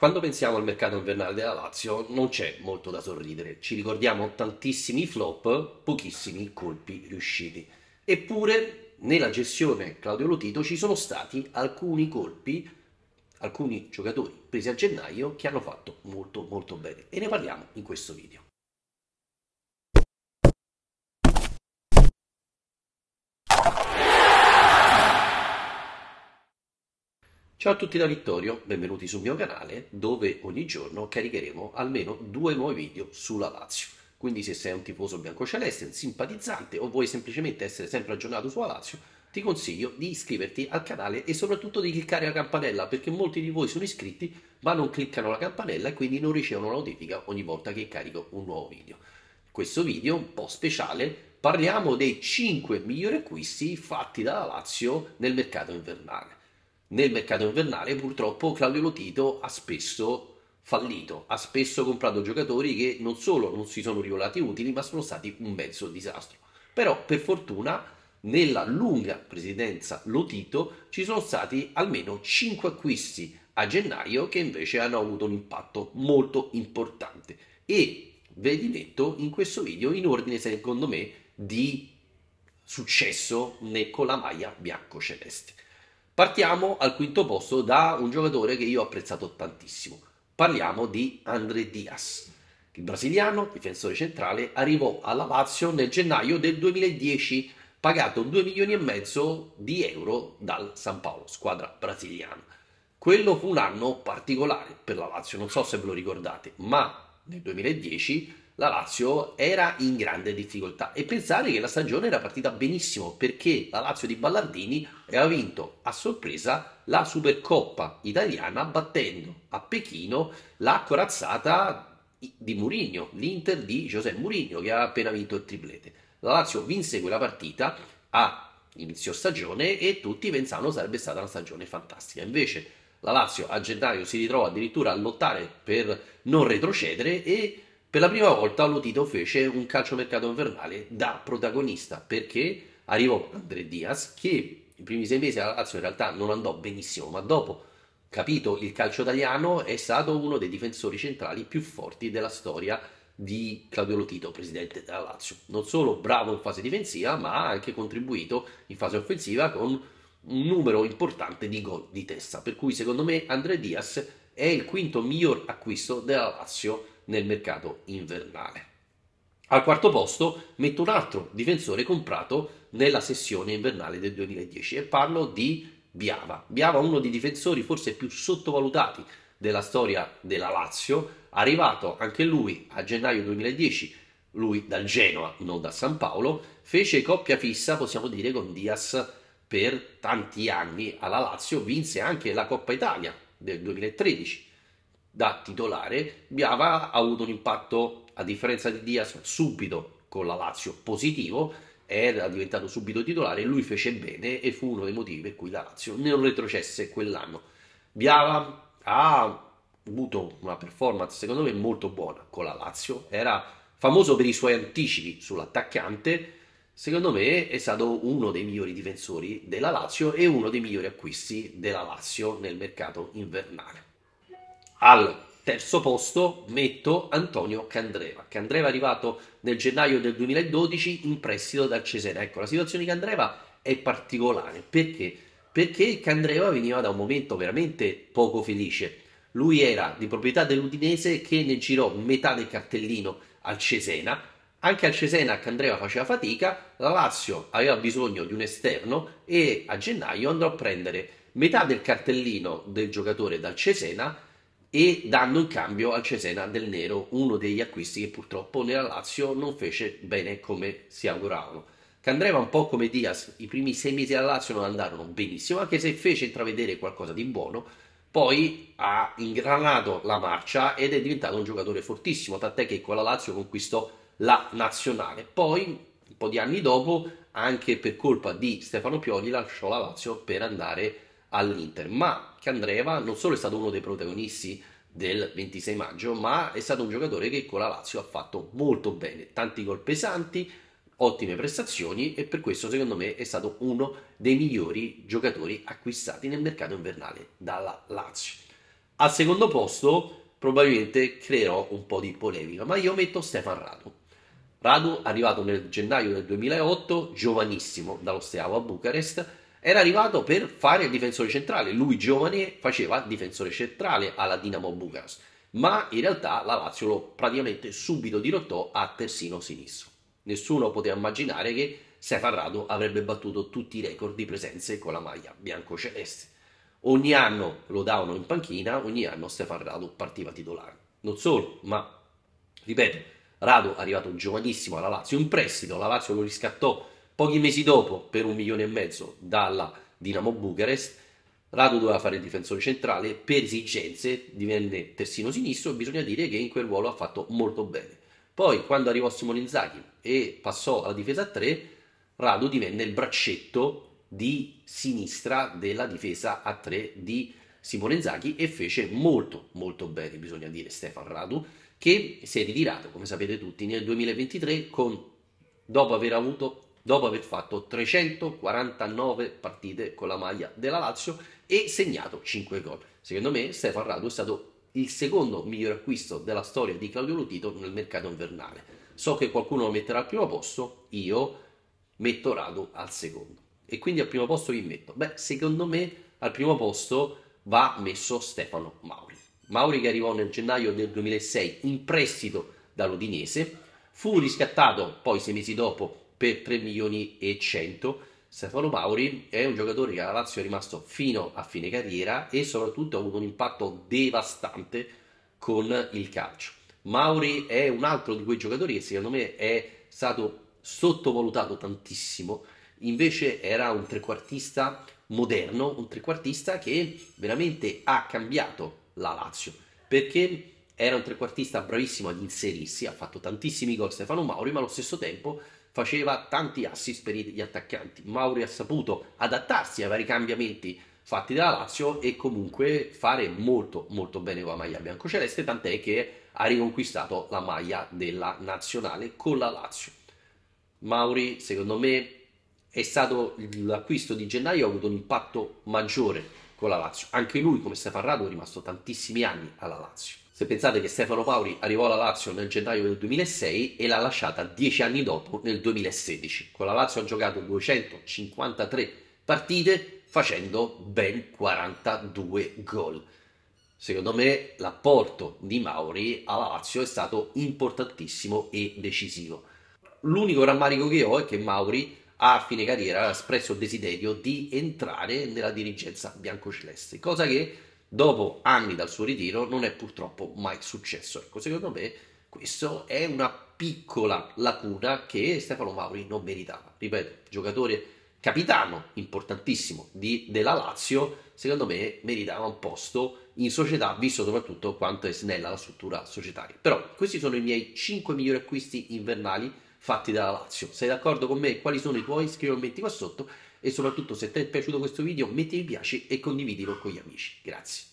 Quando pensiamo al mercato invernale della Lazio non c'è molto da sorridere, ci ricordiamo tantissimi flop, pochissimi colpi riusciti. Eppure nella gestione Claudio Lotito ci sono stati alcuni colpi, alcuni giocatori presi a gennaio che hanno fatto molto molto bene e ne parliamo in questo video. Ciao a tutti da Vittorio, benvenuti sul mio canale dove ogni giorno caricheremo almeno due nuovi video sulla Lazio. Quindi se sei un tifoso biancoceleste, un simpatizzante o vuoi semplicemente essere sempre aggiornato sulla Lazio, ti consiglio di iscriverti al canale e soprattutto di cliccare la campanella perché molti di voi sono iscritti ma non cliccano la campanella e quindi non ricevono la notifica ogni volta che carico un nuovo video. Questo video un po' speciale parliamo dei 5 migliori acquisti fatti dalla Lazio nel mercato invernale nel mercato invernale purtroppo Claudio Lotito ha spesso fallito, ha spesso comprato giocatori che non solo non si sono rivelati utili, ma sono stati un mezzo disastro. Però per fortuna nella lunga presidenza Lotito ci sono stati almeno 5 acquisti a gennaio che invece hanno avuto un impatto molto importante e ve li metto in questo video in ordine secondo me di successo con la maglia bianco-celeste. Partiamo al quinto posto da un giocatore che io ho apprezzato tantissimo. Parliamo di André Dias. Il brasiliano, difensore centrale, arrivò alla Lazio nel gennaio del 2010, pagato 2 milioni e mezzo di euro dal San Paolo, squadra brasiliana. Quello fu un anno particolare per la Lazio, non so se ve lo ricordate, ma nel 2010 la Lazio era in grande difficoltà e pensare che la stagione era partita benissimo perché la Lazio di Ballardini aveva vinto a sorpresa la Supercoppa italiana battendo a Pechino la corazzata di Murigno, l'Inter di José Murigno che aveva appena vinto il triplete. La Lazio vinse quella partita a inizio stagione e tutti pensavano sarebbe stata una stagione fantastica. Invece la Lazio a gennaio si ritrova addirittura a lottare per non retrocedere e per la prima volta Lotito fece un calciomercato invernale da protagonista perché arrivò André Diaz che i primi sei mesi alla Lazio in realtà non andò benissimo, ma dopo capito il calcio italiano è stato uno dei difensori centrali più forti della storia di Claudio Lotito, presidente della Lazio. Non solo bravo in fase difensiva, ma ha anche contribuito in fase offensiva con un numero importante di gol di testa. Per cui, secondo me, André Diaz è il quinto miglior acquisto della Lazio nel mercato invernale. Al quarto posto metto un altro difensore comprato nella sessione invernale del 2010 e parlo di Biava. Biava, uno dei difensori forse più sottovalutati della storia della Lazio, arrivato anche lui a gennaio 2010, lui dal Genoa, non da San Paolo, fece coppia fissa, possiamo dire, con Diaz per tanti anni alla Lazio, vinse anche la Coppa Italia del 2013 da titolare, Biava ha avuto un impatto, a differenza di Diaz, subito con la Lazio positivo, era diventato subito titolare, lui fece bene e fu uno dei motivi per cui la Lazio non retrocesse quell'anno. Biava ha avuto una performance secondo me molto buona con la Lazio, era famoso per i suoi anticipi sull'attaccante, secondo me è stato uno dei migliori difensori della Lazio e uno dei migliori acquisti della Lazio nel mercato invernale. Al terzo posto metto Antonio Candreva. Candreva è arrivato nel gennaio del 2012 in prestito dal Cesena. Ecco, la situazione di Candreva è particolare perché? Perché Candreva veniva da un momento veramente poco felice. Lui era di proprietà dell'Udinese che ne girò metà del cartellino al Cesena. Anche al Cesena Candreva faceva fatica, la Lazio aveva bisogno di un esterno e a gennaio andò a prendere metà del cartellino del giocatore dal Cesena e dando in cambio al Cesena del Nero uno degli acquisti che purtroppo nella Lazio non fece bene come si auguravano. Candreva un po' come Diaz, i primi sei mesi alla Lazio non andarono benissimo, anche se fece intravedere qualcosa di buono, poi ha ingranato la marcia ed è diventato un giocatore fortissimo, tant'è che con la Lazio conquistò la nazionale. Poi, un po' di anni dopo, anche per colpa di Stefano Pioli, lasciò la Lazio per andare a all'Inter, ma Candreva non solo è stato uno dei protagonisti del 26 maggio, ma è stato un giocatore che con la Lazio ha fatto molto bene, tanti gol pesanti, ottime prestazioni e per questo secondo me è stato uno dei migliori giocatori acquistati nel mercato invernale dalla Lazio. Al secondo posto probabilmente creerò un po' di polemica, ma io metto Stefan Radu. Radu arrivato nel gennaio del 2008, giovanissimo dallo Steaua a Bucarest, era arrivato per fare il difensore centrale. Lui giovane faceva difensore centrale alla Dinamo Bucharest, ma in realtà la Lazio lo praticamente subito dirottò a terzino sinistro. Nessuno poteva immaginare che Stefan Rado avrebbe battuto tutti i record di presenze con la maglia biancoceleste. Ogni anno lo davano in panchina, ogni anno Stefan Rado partiva titolare. Non solo, ma ripeto, Rado è arrivato giovanissimo alla Lazio in prestito, la Lazio lo riscattò Pochi mesi dopo, per un milione e mezzo dalla Dinamo Bucarest, Radu doveva fare il difensore centrale, per esigenze divenne terzino sinistro, bisogna dire che in quel ruolo ha fatto molto bene. Poi, quando arrivò Simone Simolinzaghi e passò alla difesa 3, Radu divenne il braccetto di sinistra della difesa a 3 di Simone Zaghi e fece molto molto bene, bisogna dire, Stefan Radu, che si è ritirato, come sapete tutti, nel 2023 con, dopo aver avuto dopo aver fatto 349 partite con la maglia della Lazio e segnato 5 gol. Secondo me Stefano Radu è stato il secondo miglior acquisto della storia di Claudio Lutito nel mercato invernale. So che qualcuno lo metterà al primo posto, io metto Radu al secondo. E quindi al primo posto chi metto? Beh, secondo me al primo posto va messo Stefano Mauri. Mauri che arrivò nel gennaio del 2006 in prestito dall'Udinese, fu riscattato poi sei mesi dopo per 3 milioni e 100. Stefano Mauri è un giocatore che alla Lazio è rimasto fino a fine carriera e soprattutto ha avuto un impatto devastante con il calcio. Mauri è un altro di quei giocatori che secondo me è stato sottovalutato tantissimo, invece era un trequartista moderno, un trequartista che veramente ha cambiato la Lazio, perché era un trequartista bravissimo ad inserirsi, ha fatto tantissimi gol Stefano Mauri, ma allo stesso tempo faceva tanti assist per gli attaccanti. Mauri ha saputo adattarsi ai vari cambiamenti fatti dalla Lazio e comunque fare molto molto bene con la maglia biancoceleste, tant'è che ha riconquistato la maglia della nazionale con la Lazio. Mauri, secondo me, è stato l'acquisto di gennaio, ha avuto un impatto maggiore con la Lazio. Anche lui, come Stefan Rado, è rimasto tantissimi anni alla Lazio. Se pensate che Stefano Mauri arrivò alla Lazio nel gennaio del 2006 e l'ha lasciata dieci anni dopo, nel 2016. Con la Lazio ha giocato 253 partite facendo ben 42 gol. Secondo me l'apporto di Mauri alla Lazio è stato importantissimo e decisivo. L'unico rammarico che ho è che Mauri a fine carriera ha espresso il desiderio di entrare nella dirigenza biancoceleste, cosa che dopo anni dal suo ritiro non è purtroppo mai successo. Ecco, secondo me questa è una piccola lacuna che Stefano Mauri non meritava. Ripeto, giocatore capitano importantissimo di, della Lazio, secondo me meritava un posto in società, visto soprattutto quanto è snella la struttura societaria. Però questi sono i miei 5 migliori acquisti invernali fatti dalla Lazio. Sei d'accordo con me? Quali sono i tuoi? Scrivimi qua sotto e soprattutto se ti è piaciuto questo video metti mi piace e condividilo con gli amici. Grazie.